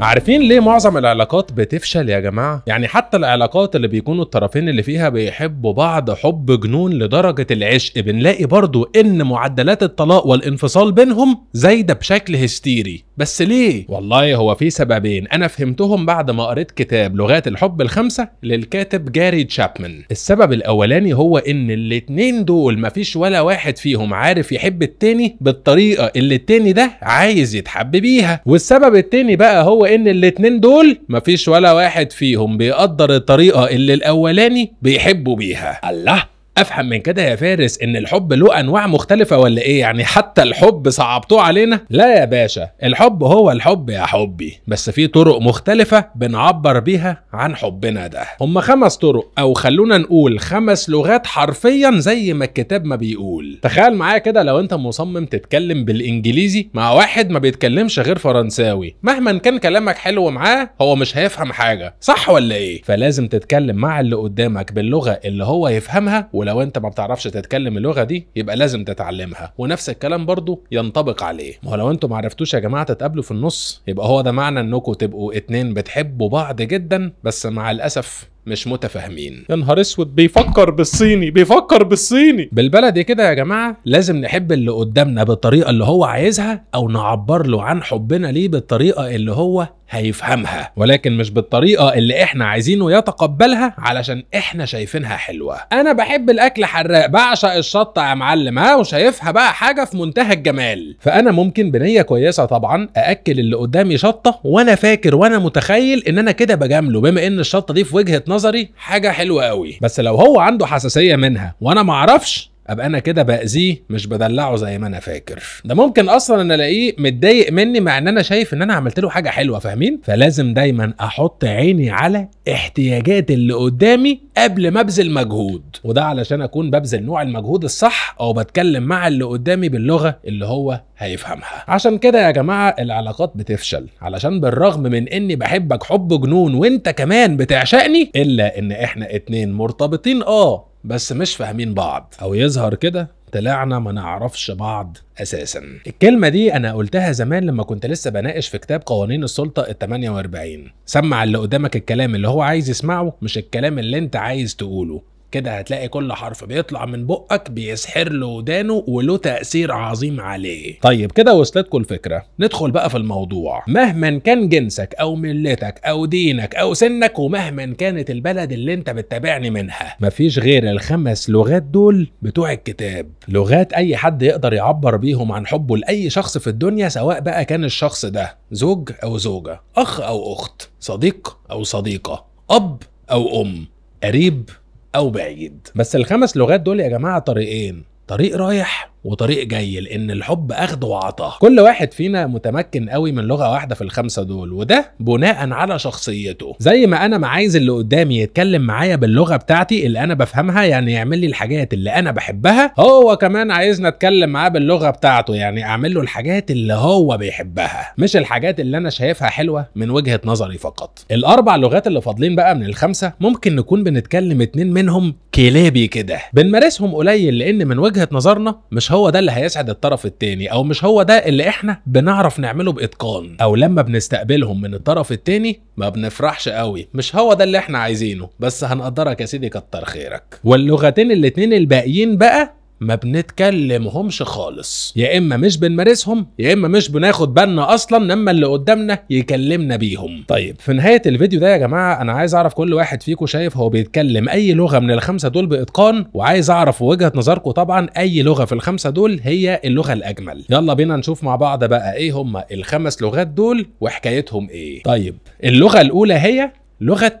عارفين ليه معظم العلاقات بتفشل يا جماعه يعني حتى العلاقات اللي بيكونوا الطرفين اللي فيها بيحبوا بعض حب جنون لدرجه العشق بنلاقي برضو ان معدلات الطلاق والانفصال بينهم زايده بشكل هستيري بس ليه والله هو في سببين انا فهمتهم بعد ما قريت كتاب لغات الحب الخمسه للكاتب جاري تشابمان السبب الاولاني هو ان الاتنين دول مفيش ولا واحد فيهم عارف يحب التاني بالطريقه اللي التاني ده عايز يتحب بيها والسبب التاني بقى هو ان الاتنين دول مفيش ولا واحد فيهم بيقدر الطريقه اللي الاولاني بيحبوا بيها الله افهم من كده يا فارس ان الحب له انواع مختلفه ولا ايه يعني حتى الحب صعبتوه علينا لا يا باشا الحب هو الحب يا حبي بس في طرق مختلفه بنعبر بيها عن حبنا ده هم خمس طرق او خلونا نقول خمس لغات حرفيا زي ما الكتاب ما بيقول تخيل معايا كده لو انت مصمم تتكلم بالانجليزي مع واحد ما بيتكلمش غير فرنساوي مهما كان كلامك حلو معاه هو مش هيفهم حاجه صح ولا ايه فلازم تتكلم مع اللي قدامك باللغه اللي هو يفهمها ولو انت ما بتعرفش تتكلم اللغه دي يبقى لازم تتعلمها ونفس الكلام برضو ينطبق عليه ما لو انتوا ما عرفتوش يا جماعه تتقابلوا في النص يبقى هو ده معنى انكم تبقوا اتنين بتحبوا بعض جدا بس مع الاسف مش متفاهمين يا نهار اسود بيفكر بالصيني بيفكر بالصيني بالبلدي كده يا جماعه لازم نحب اللي قدامنا بالطريقه اللي هو عايزها او نعبر له عن حبنا ليه بالطريقه اللي هو هيفهمها ولكن مش بالطريقه اللي احنا عايزينه يتقبلها علشان احنا شايفينها حلوه انا بحب الاكل حراق بعشق الشطه يا معلم ها وشايفها بقى حاجه في منتهى الجمال فانا ممكن بنيه كويسه طبعا ااكل اللي قدامي شطه وانا فاكر وانا متخيل ان انا كده بجامله بما ان الشطه دي في وجهه نظري حاجه حلوه قوي بس لو هو عنده حساسيه منها وانا ما اعرفش ابقى انا كده باذيه مش بدلعه زي ما انا فاكر ده ممكن اصلا انا الاقيه متضايق مني مع ان انا شايف ان انا عملت له حاجه حلوه فاهمين فلازم دايما احط عيني على احتياجات اللي قدامي قبل ما ابذل مجهود وده علشان اكون ببذل نوع المجهود الصح او بتكلم مع اللي قدامي باللغه اللي هو هيفهمها عشان كده يا جماعه العلاقات بتفشل علشان بالرغم من اني بحبك حب جنون وانت كمان بتعشقني الا ان احنا اتنين مرتبطين اه بس مش فاهمين بعض او يظهر كده طلعنا ما نعرفش بعض اساسا الكلمه دي انا قلتها زمان لما كنت لسه بناقش في كتاب قوانين السلطه ال 48 سمع اللي قدامك الكلام اللي هو عايز يسمعه مش الكلام اللي انت عايز تقوله كده هتلاقي كل حرف بيطلع من بقك بيسحر له ودانه وله تأثير عظيم عليه طيب كده وصلتكم الفكرة ندخل بقى في الموضوع مهما كان جنسك أو ملتك أو دينك أو سنك ومهما كانت البلد اللي انت بتتابعني منها مفيش غير الخمس لغات دول بتوع الكتاب لغات أي حد يقدر يعبر بيهم عن حبه لأي شخص في الدنيا سواء بقى كان الشخص ده زوج أو زوجة أخ أو أخت صديق أو صديقة أب أو أم قريب او بعيد بس الخمس لغات دول يا جماعه طريقين طريق رايح وطريق جاي لان الحب اخد وعطاء كل واحد فينا متمكن قوي من لغه واحده في الخمسه دول وده بناء على شخصيته زي ما انا ما عايز اللي قدامي يتكلم معايا باللغه بتاعتي اللي انا بفهمها يعني يعمل لي الحاجات اللي انا بحبها هو كمان عايزني اتكلم معاه باللغه بتاعته يعني اعمل له الحاجات اللي هو بيحبها مش الحاجات اللي انا شايفها حلوه من وجهه نظري فقط الاربع لغات اللي فاضلين بقى من الخمسه ممكن نكون بنتكلم اتنين منهم كلابي كده بنمارسهم قليل لان من وجهه نظرنا مش مش هو ده اللي هيسعد الطرف التاني او مش هو ده اللي احنا بنعرف نعمله باتقان او لما بنستقبلهم من الطرف التاني ما بنفرحش قوي مش هو ده اللي احنا عايزينه بس هنقدرك يا سيدي كتر خيرك واللغتين الاتنين الباقيين بقى ما بنتكلمهمش خالص يا اما مش بنمارسهم يا اما مش بناخد بالنا اصلا لما اللي قدامنا يكلمنا بيهم طيب في نهايه الفيديو ده يا جماعه انا عايز اعرف كل واحد فيكم شايف هو بيتكلم اي لغه من الخمسه دول باتقان وعايز اعرف وجهه نظركم طبعا اي لغه في الخمسه دول هي اللغه الاجمل يلا بينا نشوف مع بعض بقى ايه هم الخمس لغات دول وحكايتهم ايه طيب اللغه الاولى هي لغه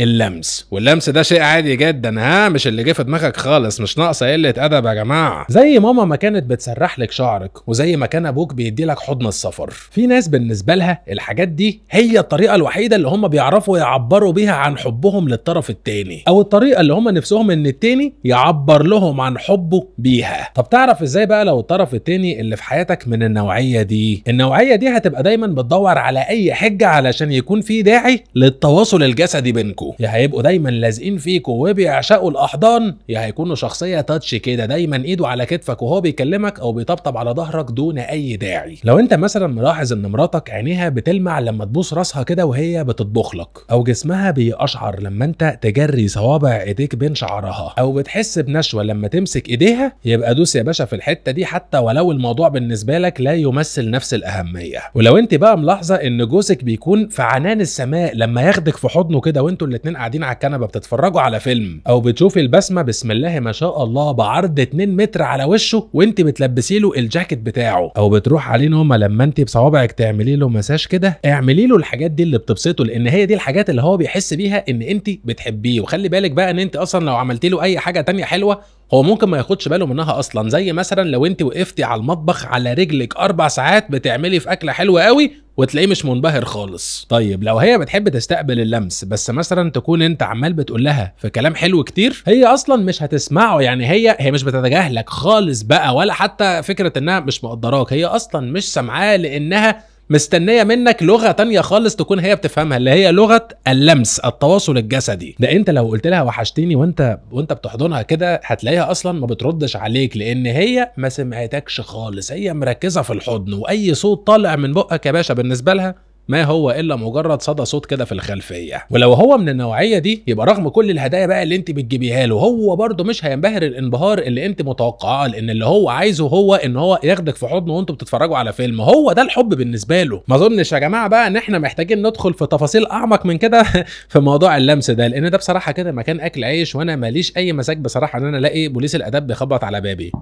اللمس واللمس ده شيء عادي جدا ها مش اللي جه في دماغك خالص مش ناقصه قله ادب يا جماعه زي ماما ما كانت بتسرح لك شعرك وزي ما كان ابوك بيدي لك حضن السفر في ناس بالنسبه لها الحاجات دي هي الطريقه الوحيده اللي هم بيعرفوا يعبروا بيها عن حبهم للطرف التاني او الطريقه اللي هم نفسهم ان التاني يعبر لهم عن حبه بيها طب تعرف ازاي بقى لو الطرف التاني اللي في حياتك من النوعيه دي النوعيه دي هتبقى دايما بتدور على اي حجه علشان يكون في داعي للتواصل الجسدي بينكم فيكم يا هيبقوا دايما لازقين فيكوا وبيعشقوا الاحضان يا هيكونوا شخصيه تاتش كده دايما ايده على كتفك وهو بيكلمك او بيطبطب على ظهرك دون اي داعي لو انت مثلا ملاحظ ان مراتك عينيها بتلمع لما تبوس راسها كده وهي بتطبخ لك او جسمها بيقشعر لما انت تجري صوابع ايديك بين شعرها او بتحس بنشوه لما تمسك ايديها يبقى دوس يا باشا في الحته دي حتى ولو الموضوع بالنسبه لك لا يمثل نفس الاهميه ولو انت بقى ملاحظه ان جوزك بيكون في عنان السماء لما ياخدك في حضنه كده وانتوا الاثنين قاعدين على الكنبه بتتفرجوا على فيلم او بتشوفي البسمه بسم الله ما شاء الله بعرض 2 متر على وشه وانت بتلبسي له الجاكيت بتاعه او بتروح عليه نومه لما انت بصوابعك تعملي له مساج كده اعملي له الحاجات دي اللي بتبسطه لان هي دي الحاجات اللي هو بيحس بيها ان انت بتحبيه وخلي بالك بقى ان انت اصلا لو عملتي له اي حاجه تانية حلوه هو ممكن ما ياخدش باله منها اصلا زي مثلا لو انت وقفتي على المطبخ على رجلك اربع ساعات بتعملي في اكله حلوه قوي وتلاقيه مش منبهر خالص طيب لو هي بتحب تستقبل اللمس بس مثلا تكون انت عمال بتقول لها في كلام حلو كتير هي اصلا مش هتسمعه يعني هي هي مش بتتجاهلك خالص بقى ولا حتى فكره انها مش مقدراك هي اصلا مش سامعاه لانها مستنيه منك لغه تانية خالص تكون هي بتفهمها اللي هي لغه اللمس التواصل الجسدي ده انت لو قلت لها وحشتيني وانت وانت بتحضنها كده هتلاقيها اصلا ما بتردش عليك لان هي ما سمعتكش خالص هي مركزه في الحضن واي صوت طالع من بقك يا باشا بالنسبه لها ما هو الا مجرد صدى صوت كده في الخلفيه ولو هو من النوعيه دي يبقى رغم كل الهدايا بقى اللي انت بتجيبيها له هو برده مش هينبهر الانبهار اللي انت متوقعاه لان اللي هو عايزه هو ان هو ياخدك في حضنه وانتوا بتتفرجوا على فيلم هو ده الحب بالنسبه له ما اظنش يا جماعه بقى ان احنا محتاجين ندخل في تفاصيل اعمق من كده في موضوع اللمس ده لان ده بصراحه كده مكان اكل عيش وانا ماليش اي مزاج بصراحه ان انا الاقي بوليس الاداب بيخبط على بابي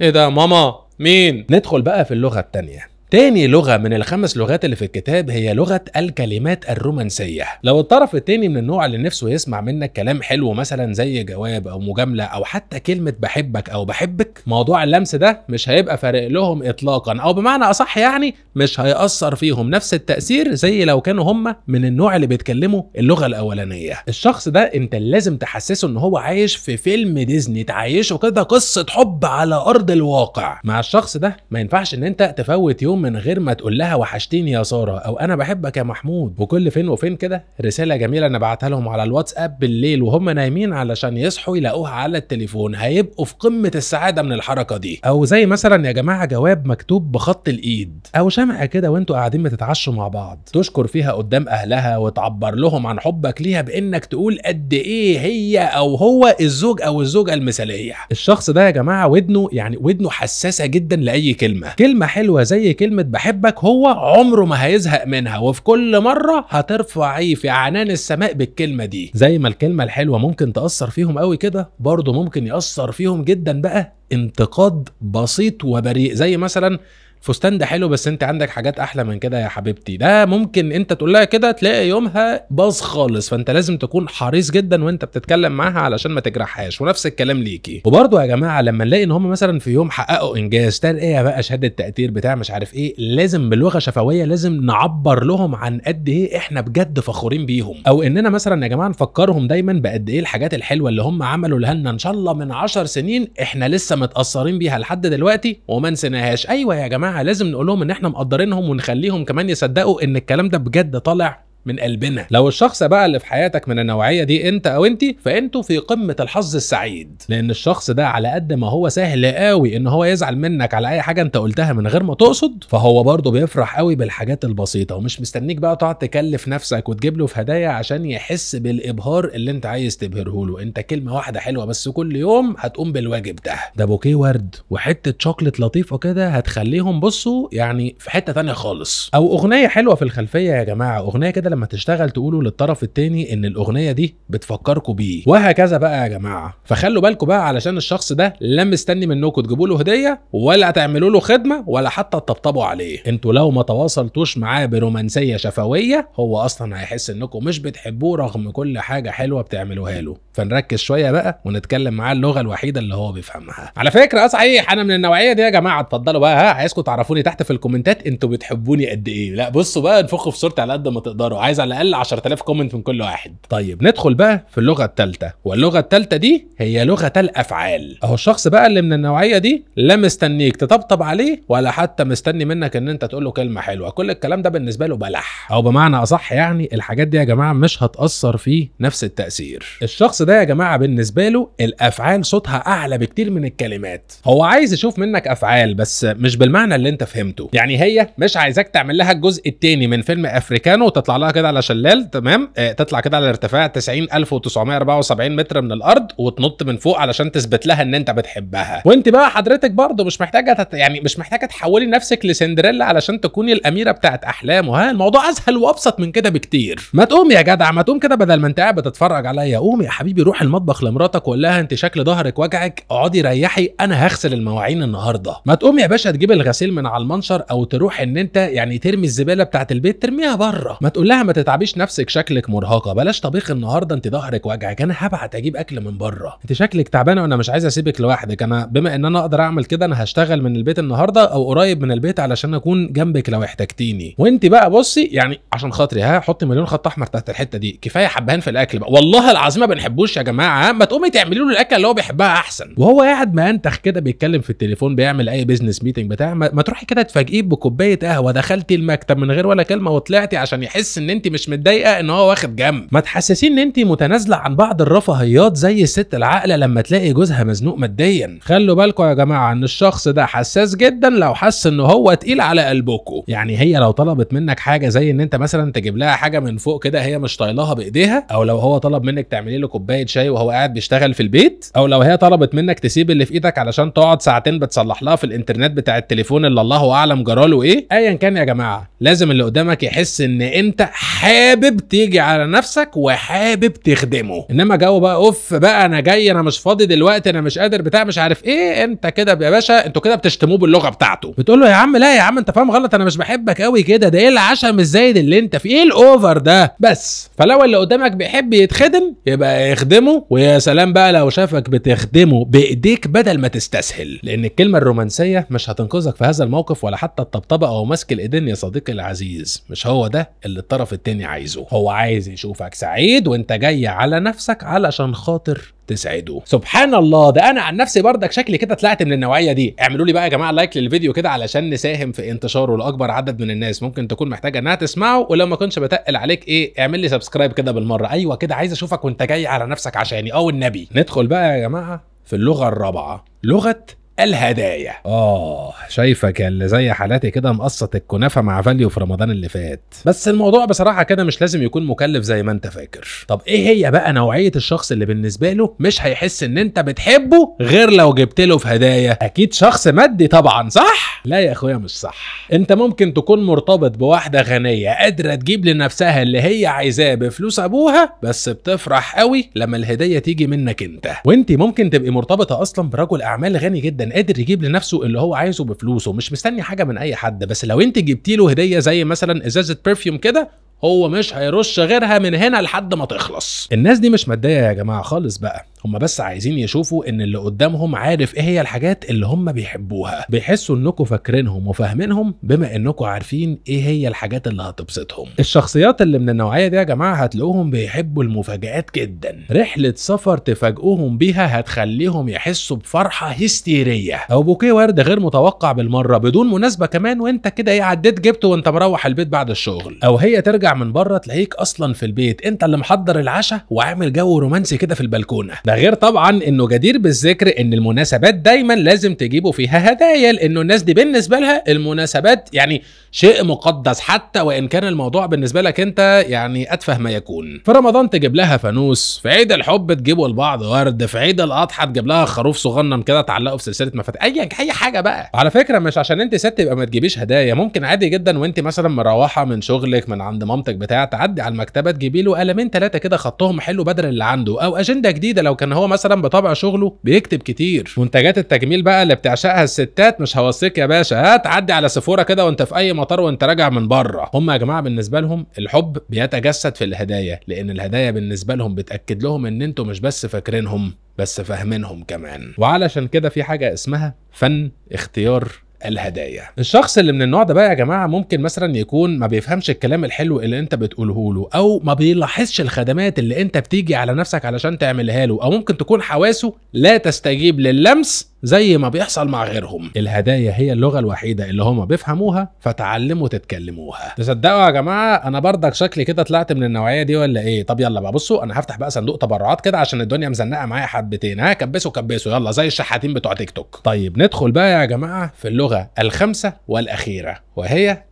ايه ده ماما مين ندخل بقى في اللغه الثانيه تاني لغة من الخمس لغات اللي في الكتاب هي لغة الكلمات الرومانسية لو الطرف التاني من النوع اللي نفسه يسمع منك كلام حلو مثلا زي جواب أو مجاملة أو حتى كلمة بحبك أو بحبك موضوع اللمس ده مش هيبقى فارق لهم إطلاقا أو بمعنى أصح يعني مش هيأثر فيهم نفس التأثير زي لو كانوا هم من النوع اللي بيتكلموا اللغة الأولانية الشخص ده أنت لازم تحسسه إن هو عايش في فيلم ديزني تعيشه كده قصة حب على أرض الواقع مع الشخص ده ما ينفعش إن أنت تفوت يوم يوم من غير ما تقول لها وحشتيني يا ساره او انا بحبك يا محمود وكل فين وفين كده رساله جميله انا بعتها لهم على الواتساب بالليل وهم نايمين علشان يصحوا يلاقوها على التليفون هيبقوا في قمه السعاده من الحركه دي او زي مثلا يا جماعه جواب مكتوب بخط الايد او شمعه كده وانتوا قاعدين بتتعشوا مع بعض تشكر فيها قدام اهلها وتعبر لهم عن حبك ليها بانك تقول قد ايه هي او هو الزوج او الزوجه المثاليه الشخص ده يا جماعه ودنه يعني ودنه حساسه جدا لاي كلمه كلمه حلوه زي كلمه كلمه بحبك هو عمره ما هيزهق منها وفي كل مره هترفعيه في عنان السماء بالكلمه دي زي ما الكلمه الحلوه ممكن تاثر فيهم قوي كده برضه ممكن ياثر فيهم جدا بقى انتقاد بسيط وبريء زي مثلا فستان ده حلو بس انت عندك حاجات احلى من كده يا حبيبتي ده ممكن انت تقول لها كده تلاقي يومها باظ خالص فانت لازم تكون حريص جدا وانت بتتكلم معاها علشان ما تجرحهاش ونفس الكلام ليكي وبرضو يا جماعه لما نلاقي ان هم مثلا في يوم حققوا انجاز ترقيه بقى شهاده تقدير بتاع مش عارف ايه لازم بلغه شفويه لازم نعبر لهم عن قد ايه احنا بجد فخورين بيهم او اننا مثلا يا جماعه نفكرهم دايما بقد ايه الحاجات الحلوه اللي هم عملوا لها ان شاء الله من 10 سنين احنا لسه متاثرين بيها لحد دلوقتي وما نسيناهاش ايوه يا جماعه جماعه لازم نقول لهم ان احنا مقدرينهم ونخليهم كمان يصدقوا ان الكلام ده بجد طالع من قلبنا لو الشخص بقى اللي في حياتك من النوعيه دي انت او انت فانتوا في قمه الحظ السعيد لان الشخص ده على قد ما هو سهل قوي ان هو يزعل منك على اي حاجه انت قلتها من غير ما تقصد فهو برضه بيفرح قوي بالحاجات البسيطه ومش مستنيك بقى تقعد تكلف نفسك وتجيب له في هدايا عشان يحس بالابهار اللي انت عايز تبهره له انت كلمه واحده حلوه بس كل يوم هتقوم بالواجب ده ده بوكيه ورد وحته شوكليت لطيفه كده هتخليهم بصوا يعني في حته تانية خالص او اغنيه حلوه في الخلفيه يا جماعه اغنيه كده ما تشتغل تقولوا للطرف التاني ان الاغنيه دي بتفكركم بيه وهكذا بقى يا جماعه فخلوا بالكم بقى علشان الشخص ده لا مستني منكم تجيبوا له هديه ولا تعملوا له خدمه ولا حتى تطبطبوا عليه انتوا لو ما تواصلتوش معاه برومانسيه شفويه هو اصلا هيحس انكم مش بتحبوه رغم كل حاجه حلوه بتعملوها له فنركز شويه بقى ونتكلم معاه اللغه الوحيده اللي هو بيفهمها على فكره اه صحيح انا من النوعيه دي يا جماعه اتفضلوا بقى ها عايزكم تعرفوني تحت في الكومنتات انتوا بتحبوني قد ايه لا بصوا بقى انفخوا في صورتي على قد ما تقدروا عايز على الاقل 10000 كومنت من كل واحد طيب ندخل بقى في اللغه الثالثه واللغه الثالثه دي هي لغه الافعال اهو الشخص بقى اللي من النوعيه دي لا مستنيك تطبطب عليه ولا حتى مستني منك ان انت تقول له كلمه حلوه كل الكلام ده بالنسبه له بلح او بمعنى اصح يعني الحاجات دي يا جماعه مش هتاثر فيه نفس التاثير الشخص ده يا جماعه بالنسبه له الافعال صوتها اعلى بكتير من الكلمات هو عايز يشوف منك افعال بس مش بالمعنى اللي انت فهمته يعني هي مش عايزاك تعمل لها الجزء الثاني من فيلم افريكانو وتطلع لها بتطلع كده على شلال تمام آه تطلع كده على ارتفاع 90974 متر من الارض وتنط من فوق علشان تثبت لها ان انت بتحبها وانت بقى حضرتك برضه مش محتاجه تت... يعني مش محتاجه تحولي نفسك لسندريلا علشان تكوني الاميره بتاعت احلام وها الموضوع اسهل وابسط من كده بكتير ما تقوم يا جدع ما تقوم كده بدل ما انت قاعد بتتفرج عليا قوم يا حبيبي روح المطبخ لمراتك وقول لها انت شكل ظهرك وجعك اقعدي ريحي انا هغسل المواعين النهارده ما تقوم يا باشا تجيب الغسيل من على المنشر او تروح ان انت يعني ترمي الزباله بتاعت البيت ترميها بره ما تقول لها وقتها ما تتعبيش نفسك شكلك مرهقه بلاش طبيخ النهارده انت ظهرك وجعك انا هبعت اجيب اكل من بره انت شكلك تعبانه وانا مش عايز اسيبك لوحدك انا بما ان انا اقدر اعمل كده انا هشتغل من البيت النهارده او قريب من البيت علشان اكون جنبك لو احتجتيني وانت بقى بصي يعني عشان خاطري ها حطي مليون خط احمر تحت الحته دي كفايه حبهان في الاكل بقى والله العظيم ما بنحبوش يا جماعه ما تقومي تعملي له الاكل اللي هو بيحبها احسن وهو قاعد ما انتخ كده بيتكلم في التليفون بيعمل اي بيزنس ميتنج بتاع ما تروحي كده تفاجئيه بكوبايه قهوه دخلتي المكتب من غير ولا كلمه وطلعتي عشان يحس ان ان انت مش متضايقه ان هو واخد جنب ما تحسسين ان انت متنازله عن بعض الرفاهيات زي الست العاقله لما تلاقي جوزها مزنوق ماديا خلوا بالكم يا جماعه ان الشخص ده حساس جدا لو حس ان هو تقيل على قلبكم يعني هي لو طلبت منك حاجه زي ان انت مثلا تجيب لها حاجه من فوق كده هي مش طايلاها بايديها او لو هو طلب منك تعملي له كوبايه شاي وهو قاعد بيشتغل في البيت او لو هي طلبت منك تسيب اللي في ايدك علشان تقعد ساعتين بتصلح لها في الانترنت بتاع التليفون اللي الله اعلم جراله ايه ايا كان يا جماعه لازم اللي قدامك يحس ان انت حابب تيجي على نفسك وحابب تخدمه انما جو بقى اوف بقى انا جاي انا مش فاضي دلوقتي انا مش قادر بتاع مش عارف ايه انت كده يا باشا انتوا كده بتشتموه باللغه بتاعته بتقول له يا عم لا يا عم انت فاهم غلط انا مش بحبك قوي كده ده ايه العشم الزايد اللي انت فيه ايه الاوفر ده بس فلو اللي قدامك بيحب يتخدم يبقى يخدمه ويا سلام بقى لو شافك بتخدمه بايديك بدل ما تستسهل لان الكلمه الرومانسيه مش هتنقذك في هذا الموقف ولا حتى الطبطبه او ماسك الايدين يا صديقي العزيز مش هو ده اللي الطرف الطرف التاني عايزه هو عايز يشوفك سعيد وانت جاي على نفسك علشان خاطر تسعده سبحان الله ده انا عن نفسي بردك شكلي كده طلعت من النوعيه دي اعملوا لي بقى يا جماعه لايك للفيديو كده علشان نساهم في انتشاره لاكبر عدد من الناس ممكن تكون محتاجه انها تسمعه ولو ما كنتش بتقل عليك ايه اعمل لي سبسكرايب كده بالمره ايوه كده عايز اشوفك وانت جاي على نفسك عشاني او النبي ندخل بقى يا جماعه في اللغه الرابعه لغه الهدايا اه شايفك اللي زي حالاتي كده مقسط الكنافه مع فاليو في رمضان اللي فات بس الموضوع بصراحه كده مش لازم يكون مكلف زي ما انت فاكر طب ايه هي بقى نوعيه الشخص اللي بالنسبه له مش هيحس ان انت بتحبه غير لو جبت له في هدايا اكيد شخص مادي طبعا صح لا يا اخويا مش صح انت ممكن تكون مرتبط بواحده غنيه قادره تجيب لنفسها اللي هي عايزاه بفلوس ابوها بس بتفرح قوي لما الهديه تيجي منك انت وانت ممكن تبقي مرتبطه اصلا برجل اعمال غني جدا كان قادر يجيب لنفسه اللي هو عايزه بفلوسه مش مستني حاجه من اي حد بس لو انت جبتي له هديه زي مثلا ازازه برفيوم كده هو مش هيرش غيرها من هنا لحد ما تخلص الناس دي مش متضايقه يا جماعه خالص بقى هم بس عايزين يشوفوا ان اللي قدامهم عارف ايه هي الحاجات اللي هم بيحبوها بيحسوا انكم فاكرينهم وفاهمينهم بما انكم عارفين ايه هي الحاجات اللي هتبسطهم الشخصيات اللي من النوعيه دي يا جماعه هتلاقوهم بيحبوا المفاجآت جدا رحله سفر تفاجئوهم بيها هتخليهم يحسوا بفرحه هستيريه او بوكيه ورد غير متوقع بالمره بدون مناسبه كمان وانت كده ايه عديت جبته وانت مروح البيت بعد الشغل او هي ترجع من بره تلاقيك اصلا في البيت انت اللي محضر العشاء وعامل جو رومانسي كده في البلكونه ده غير طبعا انه جدير بالذكر ان المناسبات دايما لازم تجيبوا فيها هدايا لانه الناس دي بالنسبه لها المناسبات يعني شيء مقدس حتى وان كان الموضوع بالنسبه لك انت يعني اتفه ما يكون في رمضان تجيب لها فانوس في عيد الحب تجيبوا لبعض ورد في عيد الاضحى تجيب لها خروف صغنن كده تعلقه في سلسله مفاتيح اي اي حاجه بقى على فكره مش عشان انت ست يبقى ما تجيبيش هدايا ممكن عادي جدا وانت مثلا مروحه من شغلك من عند مامتك بتاع تعدي على المكتبه تجيبي له قلمين ثلاثه كده خطهم حلو بدل اللي عنده او اجنده جديده لو كان هو مثلا بطبع شغله بيكتب كتير منتجات التجميل بقى اللي بتعشقها الستات مش هوصيك يا باشا هات عدي على سفوره كده وانت في اي مطار وانت راجع من بره هم يا جماعه بالنسبه لهم الحب بيتجسد في الهدايا لان الهدايا بالنسبه لهم بتاكد لهم ان انتوا مش بس فاكرينهم بس فاهمينهم كمان وعلشان كده في حاجه اسمها فن اختيار الهدايا الشخص اللي من النوع ده بقى يا جماعه ممكن مثلا يكون ما بيفهمش الكلام الحلو اللي انت بتقوله له او ما بيلاحظش الخدمات اللي انت بتيجي على نفسك علشان تعملها له او ممكن تكون حواسه لا تستجيب للمس زي ما بيحصل مع غيرهم الهدايا هي اللغه الوحيده اللي هما بيفهموها فتعلموا تتكلموها تصدقوا يا جماعه انا بردك شكلي كده طلعت من النوعيه دي ولا ايه طب يلا بقى بصوا انا هفتح بقى صندوق تبرعات كده عشان الدنيا مزنقه معايا حبتين ها كبسوا كبسوا يلا زي الشحاتين بتوع تيك توك طيب ندخل بقى يا جماعه في اللغه الخامسه والاخيره وهي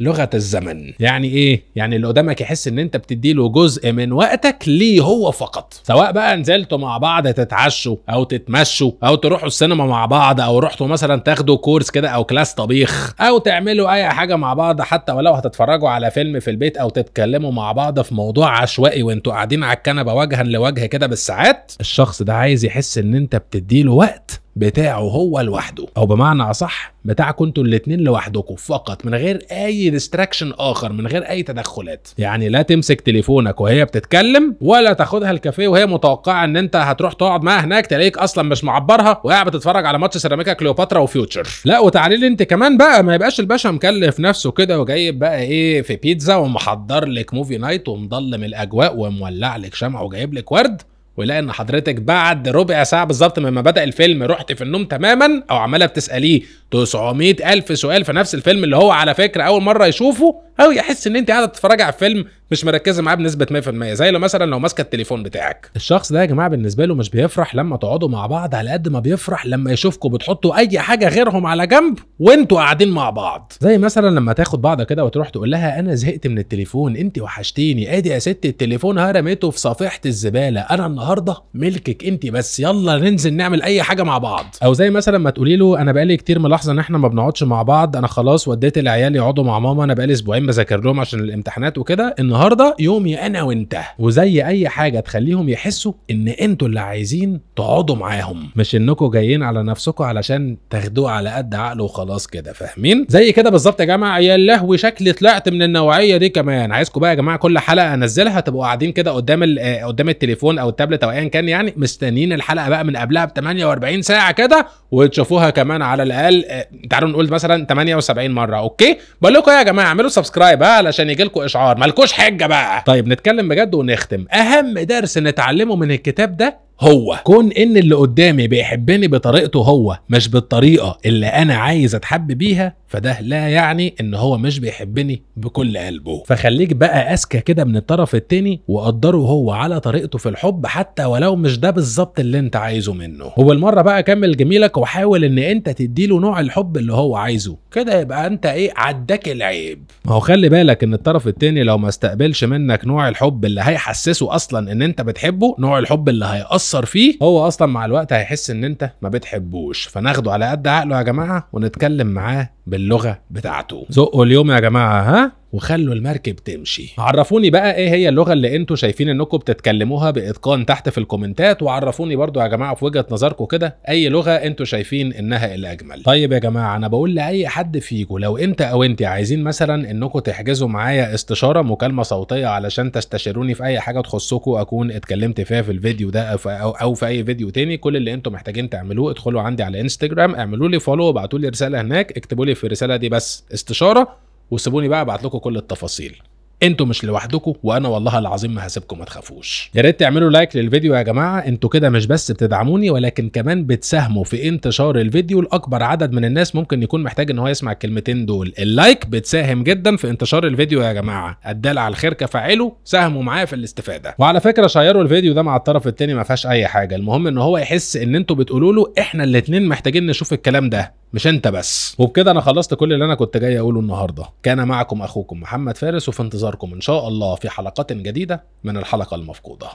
لغه الزمن يعني ايه يعني اللي قدامك يحس ان انت بتديله جزء من وقتك ليه هو فقط سواء بقى نزلتوا مع بعض تتعشوا او تتمشوا او تروحوا السينما مع بعض او رحتوا مثلا تاخدوا كورس كده او كلاس طبيخ او تعملوا اي حاجه مع بعض حتى ولو هتتفرجوا على فيلم في البيت او تتكلموا مع بعض في موضوع عشوائي وانتوا قاعدين على الكنبه وجها لوجه كده بالساعات الشخص ده عايز يحس ان انت بتديله وقت بتاعه هو لوحده او بمعنى اصح بتاعكم انتوا الاثنين لوحدكم فقط من غير اي ديستراكشن اخر من غير اي تدخلات يعني لا تمسك تليفونك وهي بتتكلم ولا تاخدها الكافيه وهي متوقعه ان انت هتروح تقعد معاها هناك تلاقيك اصلا مش معبرها وقاعد بتتفرج على ماتش سيراميكا كليوباترا وفيوتشر لا وتعليل انت كمان بقى ما يبقاش الباشا مكلف نفسه كده وجايب بقى ايه في بيتزا ومحضر لك موفي نايت ومضلم الاجواء ومولع لك شمع وجايب لك ورد ويلاقي ان حضرتك بعد ربع ساعه بالظبط مما بدا الفيلم رحت في النوم تماما او عماله بتساليه 900 الف سؤال في نفس الفيلم اللي هو على فكره اول مره يشوفه او يحس ان انت قاعده تتفرج على فيلم مش مركزه معاه بنسبه 100% زي لو مثلا لو ماسكه التليفون بتاعك الشخص ده يا جماعه بالنسبه له مش بيفرح لما تقعدوا مع بعض على قد ما بيفرح لما يشوفكم بتحطوا اي حاجه غيرهم على جنب وانتوا قاعدين مع بعض زي مثلا لما تاخد بعض كده وتروح تقول لها انا زهقت من التليفون انت وحشتيني ادي يا ستي التليفون هرميته في صفيحه الزباله انا النهارده ملكك انت بس يلا ننزل نعمل اي حاجه مع بعض او زي مثلا ما تقولي له انا بقالي كتير ملاحظه ان احنا ما بنقعدش مع بعض انا خلاص وديت العيال يقعدوا مع ماما انا بقالي اسبوعين بذاكر لهم عشان الامتحانات وكده النهارده يومي انا وانت وزي اي حاجه تخليهم يحسوا ان انتوا اللي عايزين تقعدوا معاهم مش انكم جايين على نفسكم علشان تاخدوه على قد عقله وخلاص كده فاهمين زي كده بالظبط يا جماعه يا لهوي شكلي طلعت من النوعيه دي كمان عايزكم بقى يا جماعه كل حلقه انزلها تبقوا قاعدين كده قدام آه، قدام التليفون او التابلت او ايا كان يعني مستنيين الحلقه بقى من قبلها ب 48 ساعه كده وتشوفوها كمان على الاقل آه، تعالوا نقول مثلا 78 مره اوكي بقول لكم يا جماعه اعملوا سبسكرايب علشان يجي لكم اشعار مالكوش حاجه حجه بقى طيب نتكلم بجد ونختم اهم درس نتعلمه من الكتاب ده هو كون ان اللي قدامي بيحبني بطريقته هو مش بالطريقه اللي انا عايز اتحب بيها فده لا يعني ان هو مش بيحبني بكل قلبه فخليك بقى اذكى كده من الطرف التاني وقدره هو على طريقته في الحب حتى ولو مش ده بالظبط اللي انت عايزه منه وبالمره بقى كمل جميلك وحاول ان انت تديله نوع الحب اللي هو عايزه كده يبقى انت ايه عداك العيب ما هو خلي بالك ان الطرف التاني لو ما استقبلش منك نوع الحب اللي هيحسسه اصلا ان انت بتحبه نوع الحب اللي هيأثر تاثر فيه هو اصلا مع الوقت هيحس ان انت ما بتحبوش فناخده على قد عقله يا جماعه ونتكلم معاه باللغه بتاعته زقوا اليوم يا جماعه ها وخلوا المركب تمشي عرفوني بقى ايه هي اللغه اللي انتوا شايفين انكم بتتكلموها باتقان تحت في الكومنتات وعرفوني برضو يا جماعه في وجهه نظركم كده اي لغه انتوا شايفين انها الاجمل طيب يا جماعه انا بقول لاي حد فيكم لو انت او انت عايزين مثلا انكم تحجزوا معايا استشاره مكالمه صوتيه علشان تستشيروني في اي حاجه تخصكم اكون اتكلمت فيها في الفيديو ده أو, او في اي فيديو تاني كل اللي انتوا محتاجين تعملوه ادخلوا عندي على انستجرام اعملوا لي فولو وابعتوا لي رساله هناك اكتبوا لي في الرساله دي بس استشاره وسيبوني بقى ابعت لكم كل التفاصيل انتوا مش لوحدكم وانا والله العظيم ما هسيبكم ما تخافوش يا ريت تعملوا لايك للفيديو يا جماعه انتوا كده مش بس بتدعموني ولكن كمان بتساهموا في انتشار الفيديو لاكبر عدد من الناس ممكن يكون محتاج ان هو يسمع الكلمتين دول اللايك بتساهم جدا في انتشار الفيديو يا جماعه الدال على الخير كفاعله ساهموا معايا في الاستفاده وعلى فكره شيروا الفيديو ده مع الطرف الثاني ما فيهاش اي حاجه المهم ان هو يحس ان انتوا بتقولوا له احنا الاثنين محتاجين نشوف الكلام ده مش انت بس وبكده انا خلصت كل اللي انا كنت جاي اقوله النهارده كان معكم اخوكم محمد فارس وفي انتظار انتظاركم ان شاء الله في حلقات جديده من الحلقه المفقوده